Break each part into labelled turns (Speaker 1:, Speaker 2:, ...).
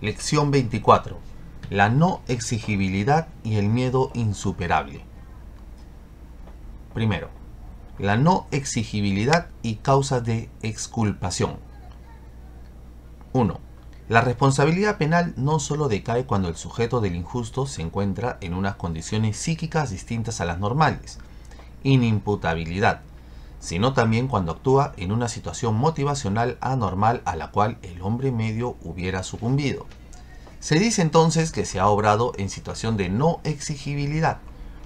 Speaker 1: Lección 24. La no exigibilidad y el miedo insuperable. Primero, la no exigibilidad y causas de exculpación. 1. La responsabilidad penal no solo decae cuando el sujeto del injusto se encuentra en unas condiciones psíquicas distintas a las normales. Inimputabilidad sino también cuando actúa en una situación motivacional anormal a la cual el hombre medio hubiera sucumbido. Se dice entonces que se ha obrado en situación de no exigibilidad,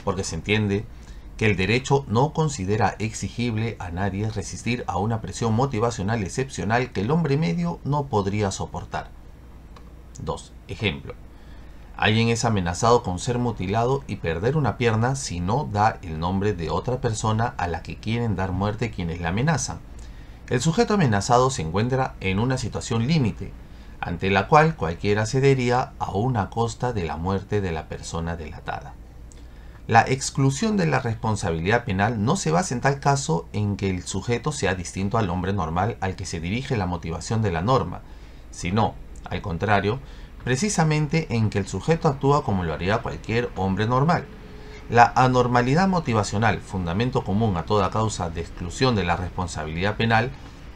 Speaker 1: porque se entiende que el derecho no considera exigible a nadie resistir a una presión motivacional excepcional que el hombre medio no podría soportar. 2. Ejemplo. Alguien es amenazado con ser mutilado y perder una pierna si no da el nombre de otra persona a la que quieren dar muerte quienes la amenazan. El sujeto amenazado se encuentra en una situación límite, ante la cual cualquiera cedería a una costa de la muerte de la persona delatada. La exclusión de la responsabilidad penal no se basa en tal caso en que el sujeto sea distinto al hombre normal al que se dirige la motivación de la norma, sino, al contrario, precisamente en que el sujeto actúa como lo haría cualquier hombre normal. La anormalidad motivacional, fundamento común a toda causa de exclusión de la responsabilidad penal,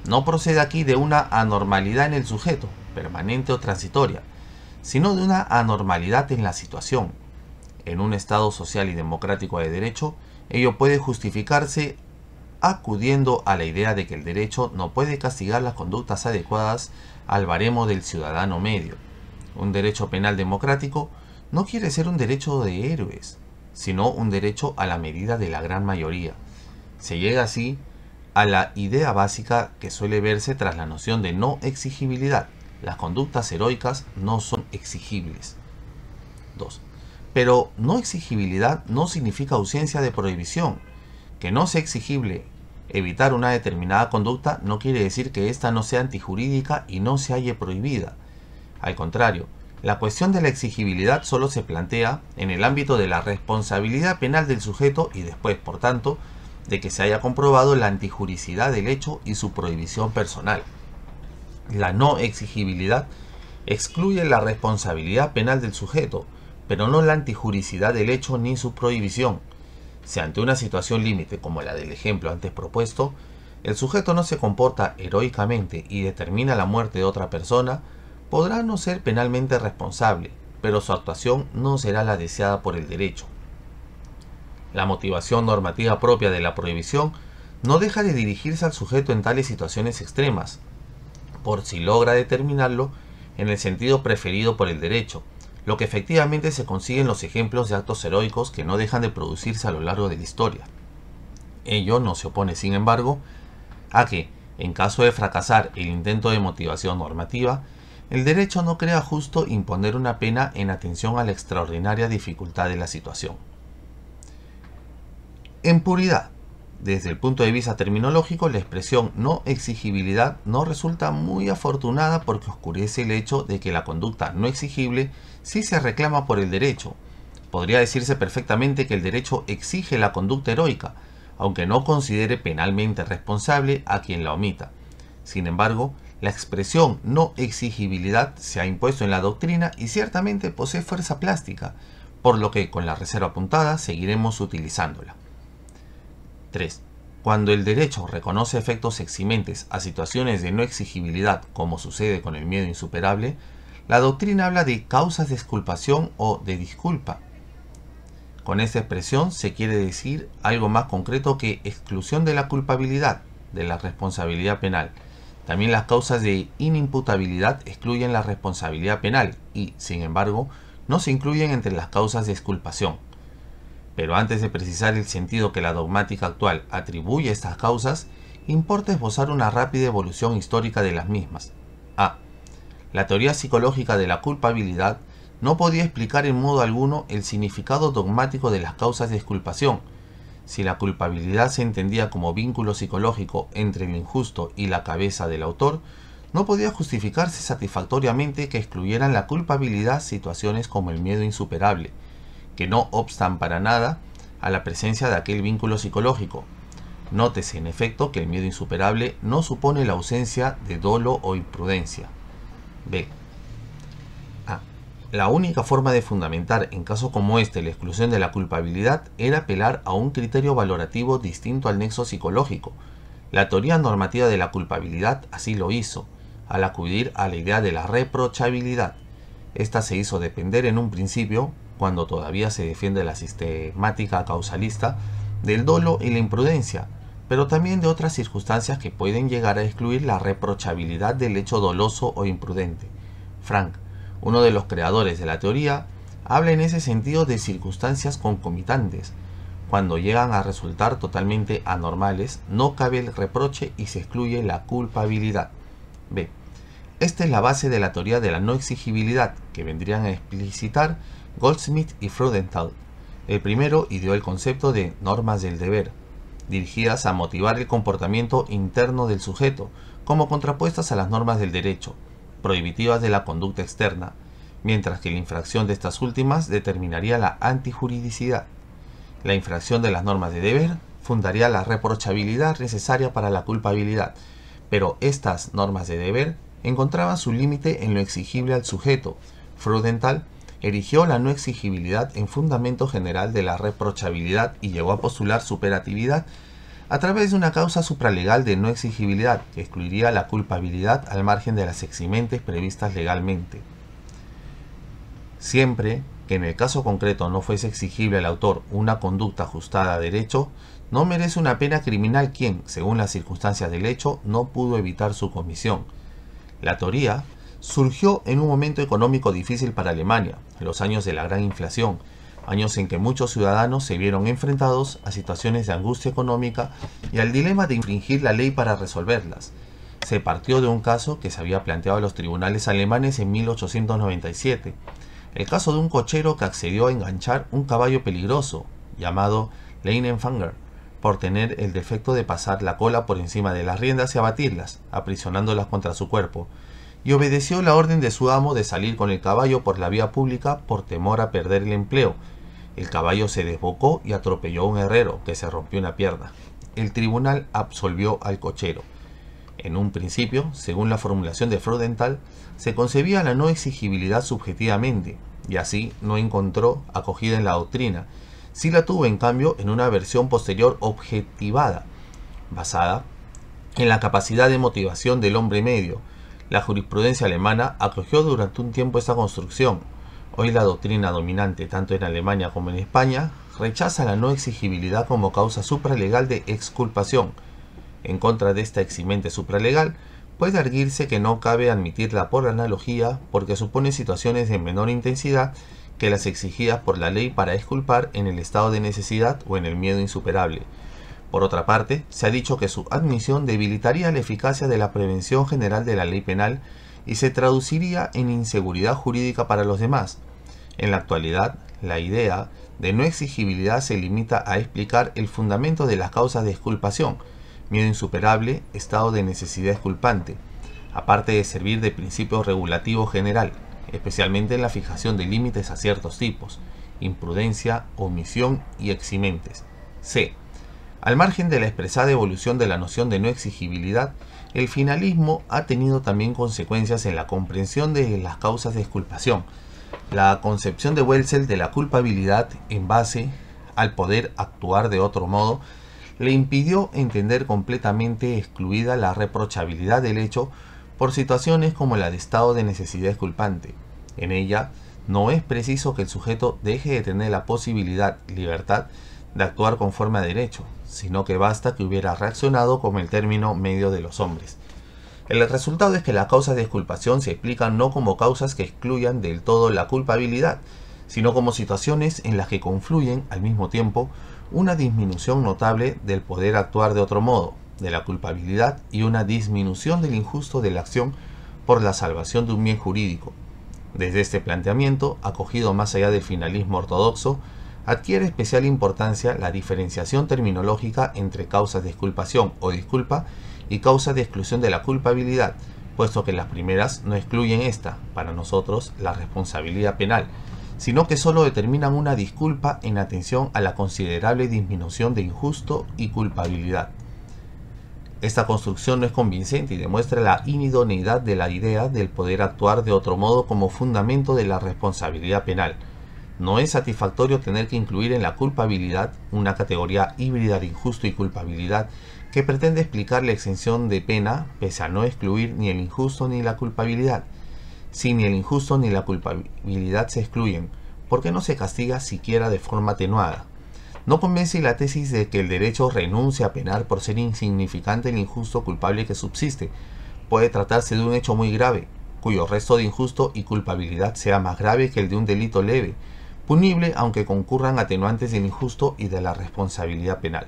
Speaker 1: no procede aquí de una anormalidad en el sujeto, permanente o transitoria, sino de una anormalidad en la situación. En un Estado social y democrático de derecho, ello puede justificarse acudiendo a la idea de que el derecho no puede castigar las conductas adecuadas al baremo del ciudadano medio un derecho penal democrático, no quiere ser un derecho de héroes, sino un derecho a la medida de la gran mayoría. Se llega así a la idea básica que suele verse tras la noción de no exigibilidad. Las conductas heroicas no son exigibles. 2. Pero no exigibilidad no significa ausencia de prohibición. Que no sea exigible evitar una determinada conducta no quiere decir que ésta no sea antijurídica y no se halle prohibida. Al contrario, la cuestión de la exigibilidad solo se plantea en el ámbito de la responsabilidad penal del sujeto y después, por tanto, de que se haya comprobado la antijuricidad del hecho y su prohibición personal. La no exigibilidad excluye la responsabilidad penal del sujeto, pero no la antijuricidad del hecho ni su prohibición. Si ante una situación límite como la del ejemplo antes propuesto, el sujeto no se comporta heroicamente y determina la muerte de otra persona, podrá no ser penalmente responsable, pero su actuación no será la deseada por el derecho. La motivación normativa propia de la prohibición no deja de dirigirse al sujeto en tales situaciones extremas, por si logra determinarlo en el sentido preferido por el derecho, lo que efectivamente se consigue en los ejemplos de actos heroicos que no dejan de producirse a lo largo de la historia. Ello no se opone, sin embargo, a que, en caso de fracasar el intento de motivación normativa, el derecho no crea justo imponer una pena en atención a la extraordinaria dificultad de la situación. En puridad, desde el punto de vista terminológico, la expresión no exigibilidad no resulta muy afortunada porque oscurece el hecho de que la conducta no exigible sí se reclama por el derecho. Podría decirse perfectamente que el derecho exige la conducta heroica, aunque no considere penalmente responsable a quien la omita. Sin embargo, la expresión no exigibilidad se ha impuesto en la doctrina y ciertamente posee fuerza plástica, por lo que con la reserva apuntada seguiremos utilizándola. 3. Cuando el derecho reconoce efectos eximentes a situaciones de no exigibilidad, como sucede con el miedo insuperable, la doctrina habla de causas de exculpación o de disculpa. Con esta expresión se quiere decir algo más concreto que exclusión de la culpabilidad, de la responsabilidad penal, también las causas de inimputabilidad excluyen la responsabilidad penal y, sin embargo, no se incluyen entre las causas de exculpación. Pero antes de precisar el sentido que la dogmática actual atribuye a estas causas, importa esbozar una rápida evolución histórica de las mismas. A. La teoría psicológica de la culpabilidad no podía explicar en modo alguno el significado dogmático de las causas de exculpación, si la culpabilidad se entendía como vínculo psicológico entre el injusto y la cabeza del autor, no podía justificarse satisfactoriamente que excluyeran la culpabilidad situaciones como el miedo insuperable, que no obstan para nada a la presencia de aquel vínculo psicológico. Nótese, en efecto, que el miedo insuperable no supone la ausencia de dolo o imprudencia. B. La única forma de fundamentar en caso como este la exclusión de la culpabilidad era apelar a un criterio valorativo distinto al nexo psicológico. La teoría normativa de la culpabilidad así lo hizo, al acudir a la idea de la reprochabilidad. Esta se hizo depender en un principio, cuando todavía se defiende la sistemática causalista, del dolo y la imprudencia, pero también de otras circunstancias que pueden llegar a excluir la reprochabilidad del hecho doloso o imprudente. Frank, uno de los creadores de la teoría, habla en ese sentido de circunstancias concomitantes. Cuando llegan a resultar totalmente anormales, no cabe el reproche y se excluye la culpabilidad. B. Esta es la base de la teoría de la no exigibilidad, que vendrían a explicitar Goldsmith y Freudenthal. El primero ideó el concepto de normas del deber, dirigidas a motivar el comportamiento interno del sujeto, como contrapuestas a las normas del derecho, prohibitivas de la conducta externa, mientras que la infracción de estas últimas determinaría la antijuridicidad. La infracción de las normas de deber fundaría la reprochabilidad necesaria para la culpabilidad, pero estas normas de deber encontraban su límite en lo exigible al sujeto. Frudental erigió la no exigibilidad en fundamento general de la reprochabilidad y llegó a postular superatividad a través de una causa supralegal de no exigibilidad que excluiría la culpabilidad al margen de las eximentes previstas legalmente. Siempre que en el caso concreto no fuese exigible al autor una conducta ajustada a derecho, no merece una pena criminal quien, según las circunstancias del hecho, no pudo evitar su comisión. La teoría surgió en un momento económico difícil para Alemania, en los años de la gran inflación, años en que muchos ciudadanos se vieron enfrentados a situaciones de angustia económica y al dilema de infringir la ley para resolverlas. Se partió de un caso que se había planteado a los tribunales alemanes en 1897, el caso de un cochero que accedió a enganchar un caballo peligroso, llamado Leinenfanger, por tener el defecto de pasar la cola por encima de las riendas y abatirlas, aprisionándolas contra su cuerpo, y obedeció la orden de su amo de salir con el caballo por la vía pública por temor a perder el empleo, el caballo se desbocó y atropelló a un herrero que se rompió una pierna. El tribunal absolvió al cochero. En un principio, según la formulación de Freudenthal, se concebía la no exigibilidad subjetivamente, y así no encontró acogida en la doctrina. Sí la tuvo, en cambio, en una versión posterior objetivada, basada en la capacidad de motivación del hombre medio. La jurisprudencia alemana acogió durante un tiempo esta construcción, Hoy la doctrina dominante tanto en Alemania como en España rechaza la no exigibilidad como causa supralegal de exculpación. En contra de esta eximente supralegal, puede arguirse que no cabe admitirla por analogía porque supone situaciones de menor intensidad que las exigidas por la ley para exculpar en el estado de necesidad o en el miedo insuperable. Por otra parte, se ha dicho que su admisión debilitaría la eficacia de la prevención general de la ley penal y se traduciría en inseguridad jurídica para los demás. En la actualidad, la idea de no exigibilidad se limita a explicar el fundamento de las causas de exculpación, miedo insuperable, estado de necesidad exculpante, aparte de servir de principio regulativo general, especialmente en la fijación de límites a ciertos tipos, imprudencia, omisión y eximentes. C. Al margen de la expresada evolución de la noción de no exigibilidad, el finalismo ha tenido también consecuencias en la comprensión de las causas de exculpación, la concepción de Welzel de la culpabilidad en base al poder actuar de otro modo le impidió entender completamente excluida la reprochabilidad del hecho por situaciones como la de estado de necesidad exculpante. En ella, no es preciso que el sujeto deje de tener la posibilidad, libertad, de actuar conforme a derecho, sino que basta que hubiera reaccionado con el término medio de los hombres. El resultado es que las causas de exculpación se explican no como causas que excluyan del todo la culpabilidad, sino como situaciones en las que confluyen al mismo tiempo una disminución notable del poder actuar de otro modo, de la culpabilidad y una disminución del injusto de la acción por la salvación de un bien jurídico. Desde este planteamiento, acogido más allá del finalismo ortodoxo, adquiere especial importancia la diferenciación terminológica entre causas de exculpación o disculpa y causas de exclusión de la culpabilidad, puesto que las primeras no excluyen esta, para nosotros, la responsabilidad penal, sino que solo determinan una disculpa en atención a la considerable disminución de injusto y culpabilidad. Esta construcción no es convincente y demuestra la inidoneidad de la idea del poder actuar de otro modo como fundamento de la responsabilidad penal. No es satisfactorio tener que incluir en la culpabilidad una categoría híbrida de injusto y culpabilidad que pretende explicar la exención de pena pese a no excluir ni el injusto ni la culpabilidad. Si ni el injusto ni la culpabilidad se excluyen, ¿por qué no se castiga siquiera de forma atenuada? No convence la tesis de que el derecho renuncia a penar por ser insignificante el injusto culpable que subsiste. Puede tratarse de un hecho muy grave, cuyo resto de injusto y culpabilidad sea más grave que el de un delito leve, punible aunque concurran atenuantes del injusto y de la responsabilidad penal.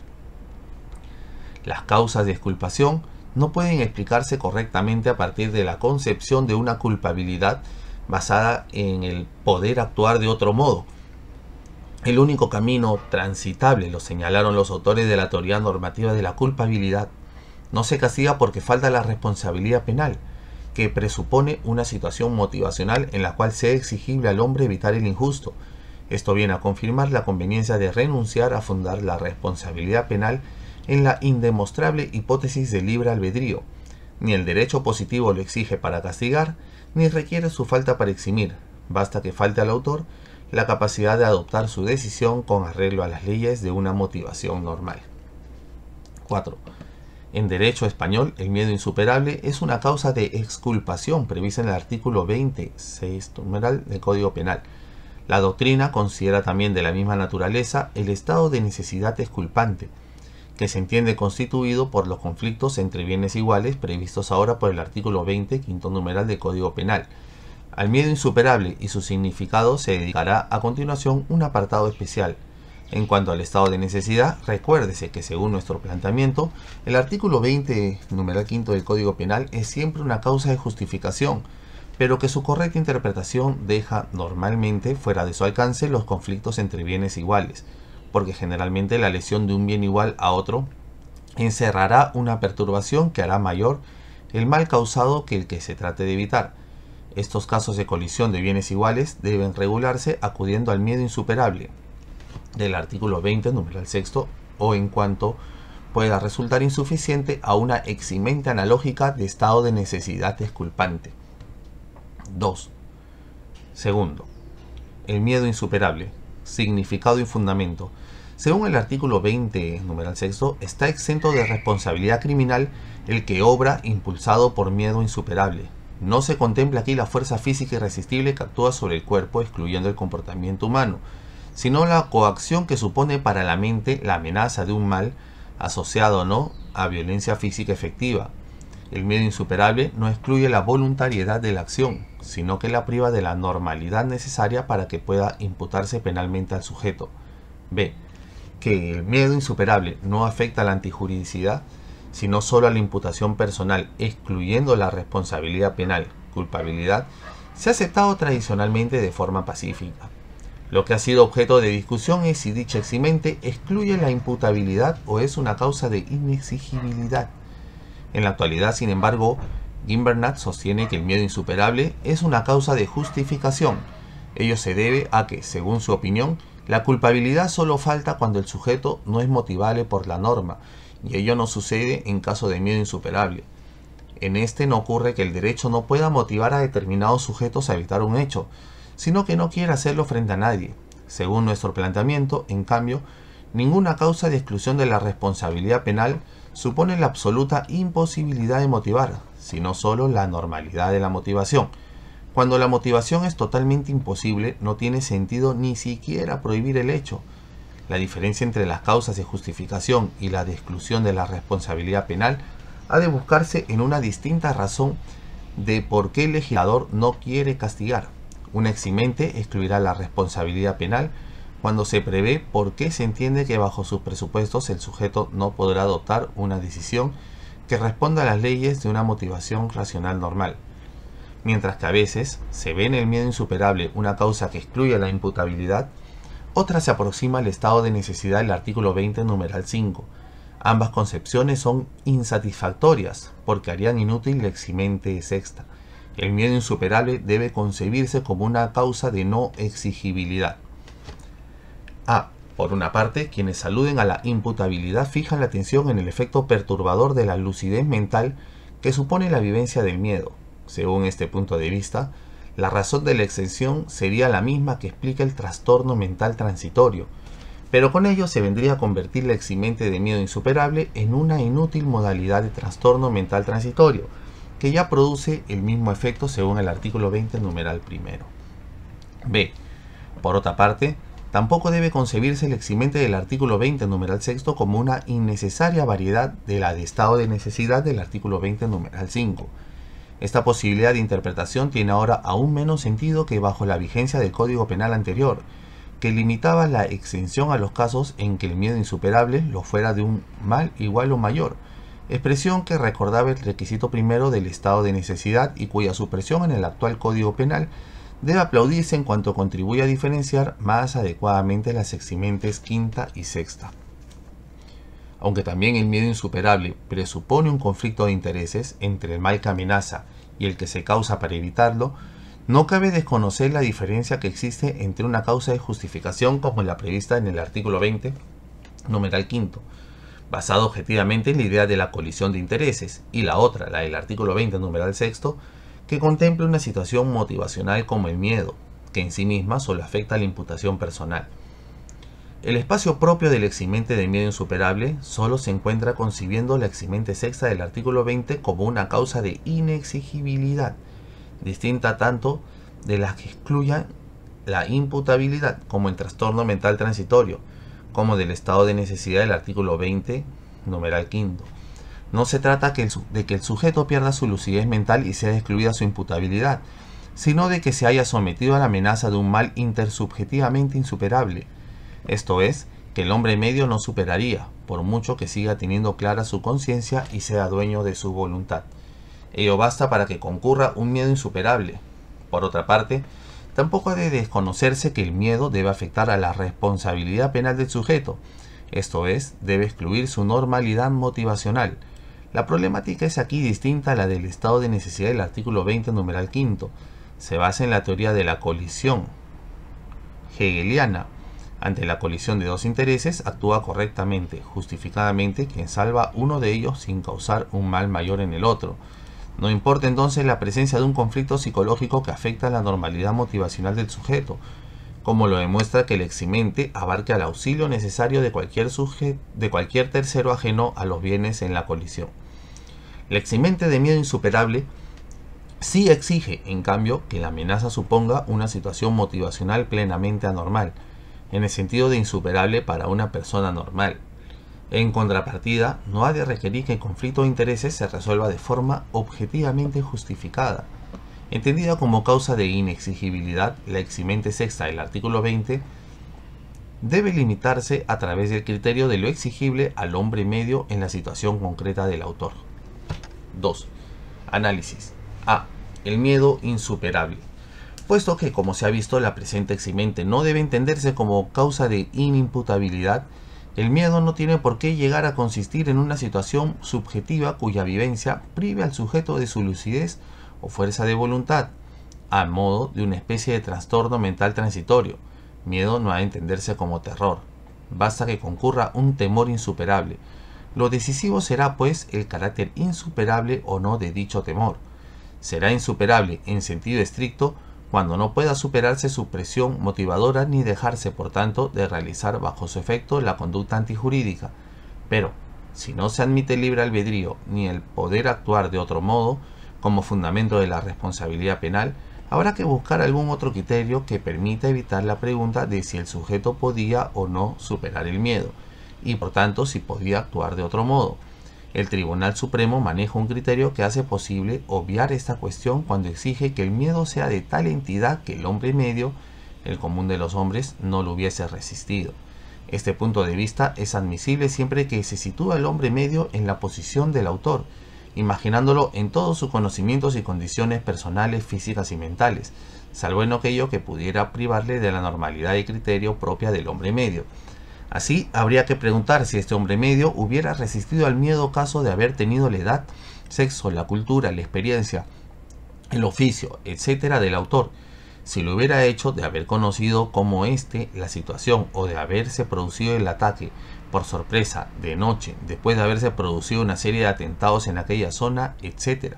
Speaker 1: Las causas de exculpación no pueden explicarse correctamente a partir de la concepción de una culpabilidad basada en el poder actuar de otro modo. El único camino transitable, lo señalaron los autores de la teoría normativa de la culpabilidad, no se castiga porque falta la responsabilidad penal, que presupone una situación motivacional en la cual sea exigible al hombre evitar el injusto, esto viene a confirmar la conveniencia de renunciar a fundar la responsabilidad penal en la indemostrable hipótesis de libre albedrío. Ni el derecho positivo lo exige para castigar, ni requiere su falta para eximir. Basta que falte al autor la capacidad de adoptar su decisión con arreglo a las leyes de una motivación normal. 4. En derecho español, el miedo insuperable es una causa de exculpación prevista en el artículo 20, numeral del Código Penal la doctrina considera también de la misma naturaleza el estado de necesidad esculpante, que se entiende constituido por los conflictos entre bienes iguales previstos ahora por el artículo 20, quinto numeral del Código Penal. Al miedo insuperable y su significado se dedicará a continuación un apartado especial. En cuanto al estado de necesidad, recuérdese que según nuestro planteamiento, el artículo 20, numeral quinto del Código Penal es siempre una causa de justificación, pero que su correcta interpretación deja normalmente fuera de su alcance los conflictos entre bienes iguales, porque generalmente la lesión de un bien igual a otro encerrará una perturbación que hará mayor el mal causado que el que se trate de evitar. Estos casos de colisión de bienes iguales deben regularse acudiendo al miedo insuperable del artículo 20, número 6 o en cuanto pueda resultar insuficiente a una eximente analógica de estado de necesidad desculpante. 2. Segundo, el miedo insuperable, significado y fundamento. Según el artículo 20, numeral 6, está exento de responsabilidad criminal el que obra impulsado por miedo insuperable. No se contempla aquí la fuerza física irresistible que actúa sobre el cuerpo excluyendo el comportamiento humano, sino la coacción que supone para la mente la amenaza de un mal asociado o no a violencia física efectiva, el miedo insuperable no excluye la voluntariedad de la acción, sino que la priva de la normalidad necesaria para que pueda imputarse penalmente al sujeto. B. Que el miedo insuperable no afecta a la antijuridicidad, sino solo a la imputación personal, excluyendo la responsabilidad penal, culpabilidad, se ha aceptado tradicionalmente de forma pacífica. Lo que ha sido objeto de discusión es si dicha eximente excluye la imputabilidad o es una causa de inexigibilidad. En la actualidad, sin embargo, Gimbernat sostiene que el miedo insuperable es una causa de justificación. Ello se debe a que, según su opinión, la culpabilidad solo falta cuando el sujeto no es motivable por la norma, y ello no sucede en caso de miedo insuperable. En este no ocurre que el derecho no pueda motivar a determinados sujetos a evitar un hecho, sino que no quiere hacerlo frente a nadie. Según nuestro planteamiento, en cambio, ninguna causa de exclusión de la responsabilidad penal supone la absoluta imposibilidad de motivar, sino solo la normalidad de la motivación. Cuando la motivación es totalmente imposible, no tiene sentido ni siquiera prohibir el hecho. La diferencia entre las causas de justificación y la de exclusión de la responsabilidad penal ha de buscarse en una distinta razón de por qué el legislador no quiere castigar. Un eximente excluirá la responsabilidad penal cuando se prevé por qué se entiende que bajo sus presupuestos el sujeto no podrá adoptar una decisión que responda a las leyes de una motivación racional normal. Mientras que a veces se ve en el miedo insuperable una causa que excluye la imputabilidad, otra se aproxima al estado de necesidad del artículo 20, numeral 5. Ambas concepciones son insatisfactorias porque harían inútil la eximente sexta. El miedo insuperable debe concebirse como una causa de no exigibilidad. Por una parte, quienes aluden a la imputabilidad fijan la atención en el efecto perturbador de la lucidez mental que supone la vivencia del miedo. Según este punto de vista, la razón de la exención sería la misma que explica el trastorno mental transitorio, pero con ello se vendría a convertir la eximente de miedo insuperable en una inútil modalidad de trastorno mental transitorio, que ya produce el mismo efecto según el artículo 20, numeral primero. B. Por otra parte, Tampoco debe concebirse el eximente del artículo 20, numeral 6, como una innecesaria variedad de la de estado de necesidad del artículo 20, numeral 5. Esta posibilidad de interpretación tiene ahora aún menos sentido que bajo la vigencia del Código Penal anterior, que limitaba la exención a los casos en que el miedo insuperable lo fuera de un mal igual o mayor, expresión que recordaba el requisito primero del estado de necesidad y cuya supresión en el actual Código Penal debe aplaudirse en cuanto contribuye a diferenciar más adecuadamente las eximentes quinta y sexta. Aunque también el miedo insuperable presupone un conflicto de intereses entre el mal que amenaza y el que se causa para evitarlo, no cabe desconocer la diferencia que existe entre una causa de justificación como la prevista en el artículo 20, numeral quinto, basado objetivamente en la idea de la colisión de intereses, y la otra, la del artículo 20, numeral sexto, que contemple una situación motivacional como el miedo, que en sí misma solo afecta a la imputación personal. El espacio propio del eximente de miedo insuperable solo se encuentra concibiendo la eximente sexta del artículo 20 como una causa de inexigibilidad, distinta tanto de las que excluyan la imputabilidad como el trastorno mental transitorio, como del estado de necesidad del artículo 20, numeral quinto. No se trata que de que el sujeto pierda su lucidez mental y sea excluida su imputabilidad, sino de que se haya sometido a la amenaza de un mal intersubjetivamente insuperable. Esto es, que el hombre medio no superaría, por mucho que siga teniendo clara su conciencia y sea dueño de su voluntad. Ello basta para que concurra un miedo insuperable. Por otra parte, tampoco ha de desconocerse que el miedo debe afectar a la responsabilidad penal del sujeto, esto es, debe excluir su normalidad motivacional, la problemática es aquí distinta a la del estado de necesidad del artículo 20, numeral 5. Se basa en la teoría de la colisión hegeliana. Ante la colisión de dos intereses, actúa correctamente, justificadamente, quien salva uno de ellos sin causar un mal mayor en el otro. No importa entonces la presencia de un conflicto psicológico que afecta la normalidad motivacional del sujeto, como lo demuestra que el eximente abarca el auxilio necesario de cualquier, de cualquier tercero ajeno a los bienes en la colisión. El eximente de miedo insuperable sí exige, en cambio, que la amenaza suponga una situación motivacional plenamente anormal, en el sentido de insuperable para una persona normal. En contrapartida, no ha de requerir que el conflicto de intereses se resuelva de forma objetivamente justificada, Entendida como causa de inexigibilidad, la eximente sexta del artículo 20 debe limitarse a través del criterio de lo exigible al hombre medio en la situación concreta del autor. 2. Análisis. A. El miedo insuperable. Puesto que, como se ha visto, la presente eximente no debe entenderse como causa de inimputabilidad, el miedo no tiene por qué llegar a consistir en una situación subjetiva cuya vivencia prive al sujeto de su lucidez o fuerza de voluntad, a modo de una especie de trastorno mental transitorio. Miedo no ha entenderse como terror. Basta que concurra un temor insuperable. Lo decisivo será, pues, el carácter insuperable o no de dicho temor. Será insuperable en sentido estricto cuando no pueda superarse su presión motivadora ni dejarse, por tanto, de realizar bajo su efecto la conducta antijurídica. Pero, si no se admite libre albedrío ni el poder actuar de otro modo, como fundamento de la responsabilidad penal, habrá que buscar algún otro criterio que permita evitar la pregunta de si el sujeto podía o no superar el miedo, y por tanto si podía actuar de otro modo. El Tribunal Supremo maneja un criterio que hace posible obviar esta cuestión cuando exige que el miedo sea de tal entidad que el hombre medio, el común de los hombres, no lo hubiese resistido. Este punto de vista es admisible siempre que se sitúa el hombre medio en la posición del autor, imaginándolo en todos sus conocimientos y condiciones personales, físicas y mentales, salvo en aquello que pudiera privarle de la normalidad y criterio propia del hombre medio. Así, habría que preguntar si este hombre medio hubiera resistido al miedo caso de haber tenido la edad, sexo, la cultura, la experiencia, el oficio, etcétera, del autor, si lo hubiera hecho de haber conocido como éste la situación o de haberse producido el ataque, por sorpresa, de noche, después de haberse producido una serie de atentados en aquella zona, etc.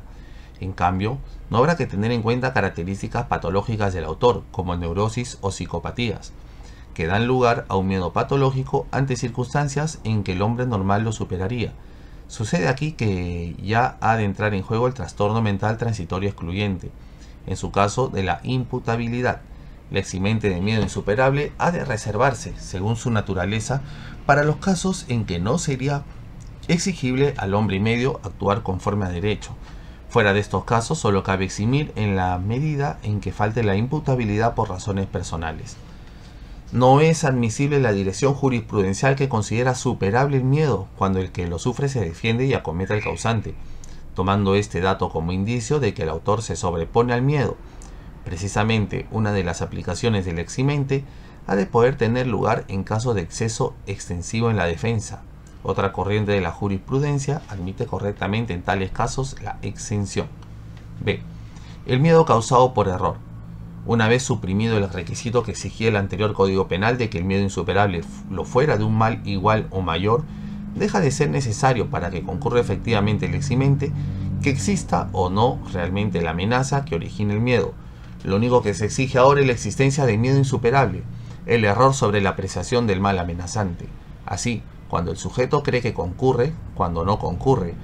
Speaker 1: En cambio, no habrá que tener en cuenta características patológicas del autor, como neurosis o psicopatías, que dan lugar a un miedo patológico ante circunstancias en que el hombre normal lo superaría. Sucede aquí que ya ha de entrar en juego el trastorno mental transitorio excluyente, en su caso de la imputabilidad, la eximente de miedo insuperable ha de reservarse, según su naturaleza, para los casos en que no sería exigible al hombre y medio actuar conforme a derecho. Fuera de estos casos, solo cabe eximir en la medida en que falte la imputabilidad por razones personales. No es admisible la dirección jurisprudencial que considera superable el miedo cuando el que lo sufre se defiende y acomete al causante, tomando este dato como indicio de que el autor se sobrepone al miedo precisamente una de las aplicaciones del eximente, ha de poder tener lugar en caso de exceso extensivo en la defensa. Otra corriente de la jurisprudencia admite correctamente en tales casos la exención. B. El miedo causado por error. Una vez suprimido el requisito que exigía el anterior Código Penal de que el miedo insuperable lo fuera de un mal igual o mayor, deja de ser necesario para que concurra efectivamente el eximente que exista o no realmente la amenaza que origina el miedo, lo único que se exige ahora es la existencia de miedo insuperable, el error sobre la apreciación del mal amenazante. Así, cuando el sujeto cree que concurre, cuando no concurre,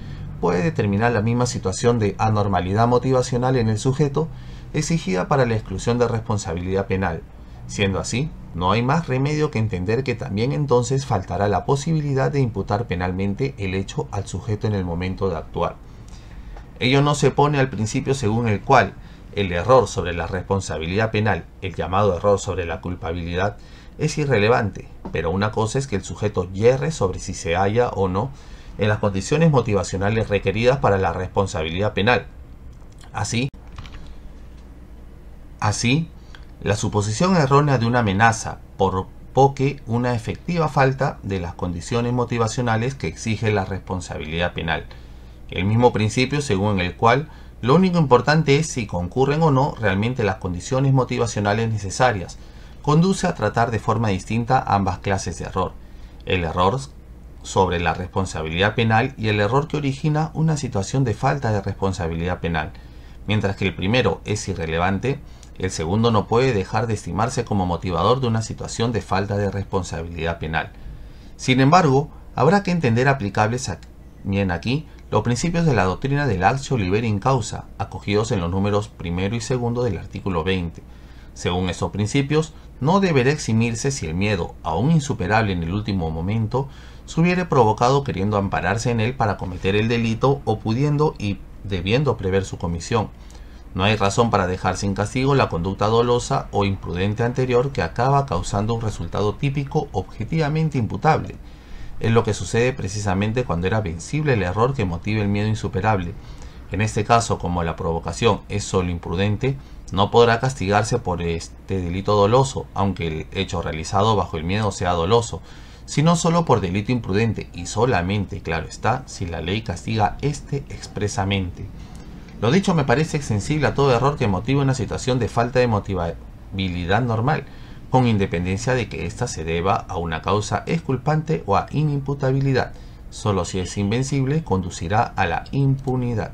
Speaker 1: puede determinar la misma situación de anormalidad motivacional en el sujeto exigida para la exclusión de responsabilidad penal. Siendo así, no hay más remedio que entender que también entonces faltará la posibilidad de imputar penalmente el hecho al sujeto en el momento de actuar. Ello no se pone al principio según el cual el error sobre la responsabilidad penal, el llamado error sobre la culpabilidad, es irrelevante, pero una cosa es que el sujeto yerre sobre si se halla o no en las condiciones motivacionales requeridas para la responsabilidad penal. Así, así, la suposición errónea de una amenaza por poque una efectiva falta de las condiciones motivacionales que exige la responsabilidad penal. El mismo principio según el cual lo único importante es si concurren o no realmente las condiciones motivacionales necesarias. Conduce a tratar de forma distinta ambas clases de error. El error sobre la responsabilidad penal y el error que origina una situación de falta de responsabilidad penal. Mientras que el primero es irrelevante, el segundo no puede dejar de estimarse como motivador de una situación de falta de responsabilidad penal. Sin embargo, habrá que entender aplicables bien aquí los principios de la doctrina del actio liberi in causa, acogidos en los números primero y segundo del artículo 20. Según esos principios, no deberá eximirse si el miedo, aún insuperable en el último momento, se hubiere provocado queriendo ampararse en él para cometer el delito o pudiendo y debiendo prever su comisión. No hay razón para dejar sin castigo la conducta dolosa o imprudente anterior que acaba causando un resultado típico objetivamente imputable, es lo que sucede precisamente cuando era vencible el error que motive el miedo insuperable. En este caso, como la provocación es solo imprudente, no podrá castigarse por este delito doloso, aunque el hecho realizado bajo el miedo sea doloso, sino solo por delito imprudente y solamente, claro está, si la ley castiga este expresamente. Lo dicho me parece extensible a todo error que motive una situación de falta de motivabilidad normal, con independencia de que ésta se deba a una causa exculpante o a inimputabilidad. Solo si es invencible conducirá a la impunidad.